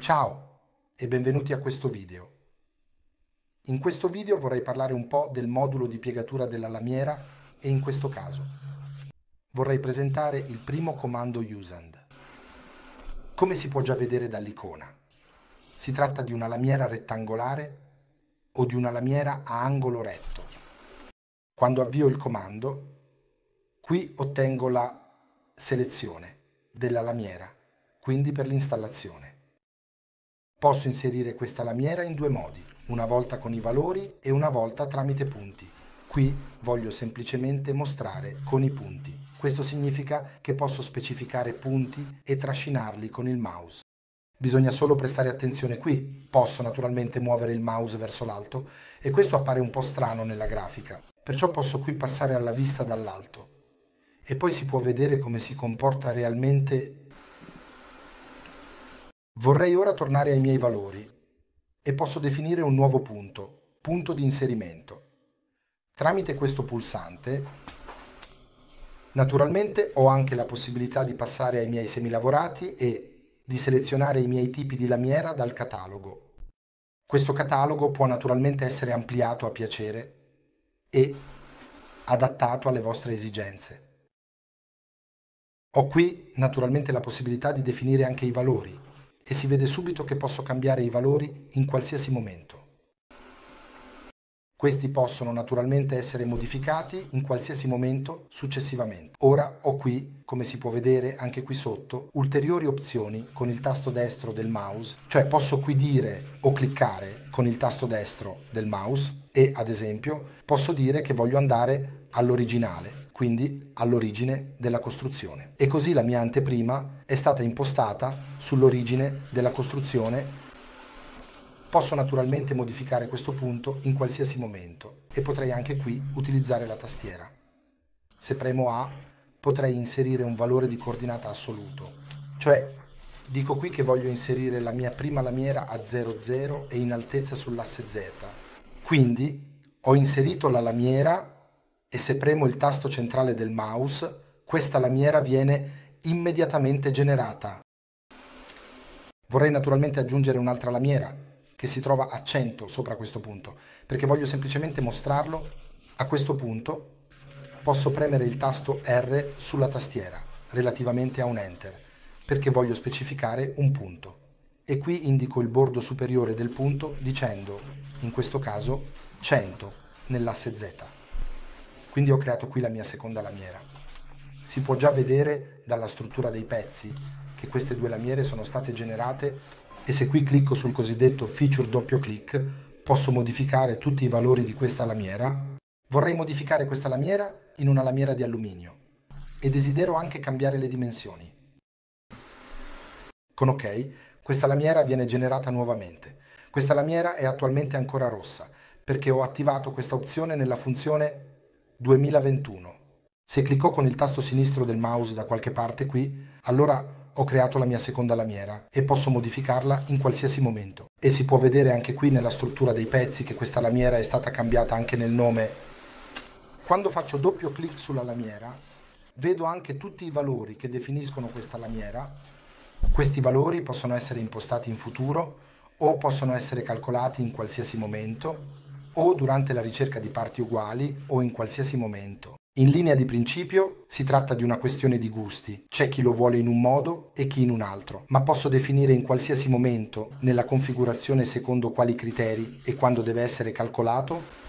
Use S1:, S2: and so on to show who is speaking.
S1: Ciao e benvenuti a questo video. In questo video vorrei parlare un po' del modulo di piegatura della lamiera e in questo caso vorrei presentare il primo comando usand. Come si può già vedere dall'icona, si tratta di una lamiera rettangolare o di una lamiera a angolo retto. Quando avvio il comando, qui ottengo la selezione della lamiera, quindi per l'installazione. Posso inserire questa lamiera in due modi, una volta con i valori e una volta tramite punti. Qui voglio semplicemente mostrare con i punti. Questo significa che posso specificare punti e trascinarli con il mouse. Bisogna solo prestare attenzione qui, posso naturalmente muovere il mouse verso l'alto e questo appare un po' strano nella grafica, perciò posso qui passare alla vista dall'alto. E poi si può vedere come si comporta realmente Vorrei ora tornare ai miei valori e posso definire un nuovo punto, punto di inserimento. Tramite questo pulsante, naturalmente, ho anche la possibilità di passare ai miei semilavorati e di selezionare i miei tipi di lamiera dal catalogo. Questo catalogo può naturalmente essere ampliato a piacere e adattato alle vostre esigenze. Ho qui naturalmente la possibilità di definire anche i valori e si vede subito che posso cambiare i valori in qualsiasi momento. Questi possono naturalmente essere modificati in qualsiasi momento successivamente. Ora ho qui, come si può vedere anche qui sotto, ulteriori opzioni con il tasto destro del mouse, cioè posso qui dire o cliccare con il tasto destro del mouse e ad esempio posso dire che voglio andare all'originale quindi all'origine della costruzione. E così la mia anteprima è stata impostata sull'origine della costruzione. Posso naturalmente modificare questo punto in qualsiasi momento e potrei anche qui utilizzare la tastiera. Se premo A potrei inserire un valore di coordinata assoluto, cioè dico qui che voglio inserire la mia prima lamiera a 00 e in altezza sull'asse Z. Quindi ho inserito la lamiera e se premo il tasto centrale del mouse, questa lamiera viene immediatamente generata. Vorrei naturalmente aggiungere un'altra lamiera, che si trova a 100 sopra questo punto, perché voglio semplicemente mostrarlo. A questo punto posso premere il tasto R sulla tastiera, relativamente a un Enter, perché voglio specificare un punto. E qui indico il bordo superiore del punto dicendo, in questo caso, 100 nell'asse Z. Quindi ho creato qui la mia seconda lamiera. Si può già vedere dalla struttura dei pezzi che queste due lamiere sono state generate e se qui clicco sul cosiddetto feature doppio clic posso modificare tutti i valori di questa lamiera. Vorrei modificare questa lamiera in una lamiera di alluminio e desidero anche cambiare le dimensioni. Con OK questa lamiera viene generata nuovamente. Questa lamiera è attualmente ancora rossa perché ho attivato questa opzione nella funzione 2021. Se cliccò con il tasto sinistro del mouse da qualche parte qui, allora ho creato la mia seconda lamiera e posso modificarla in qualsiasi momento. E si può vedere anche qui nella struttura dei pezzi che questa lamiera è stata cambiata anche nel nome. Quando faccio doppio clic sulla lamiera, vedo anche tutti i valori che definiscono questa lamiera. Questi valori possono essere impostati in futuro o possono essere calcolati in qualsiasi momento o durante la ricerca di parti uguali o in qualsiasi momento. In linea di principio si tratta di una questione di gusti, c'è chi lo vuole in un modo e chi in un altro, ma posso definire in qualsiasi momento, nella configurazione secondo quali criteri e quando deve essere calcolato,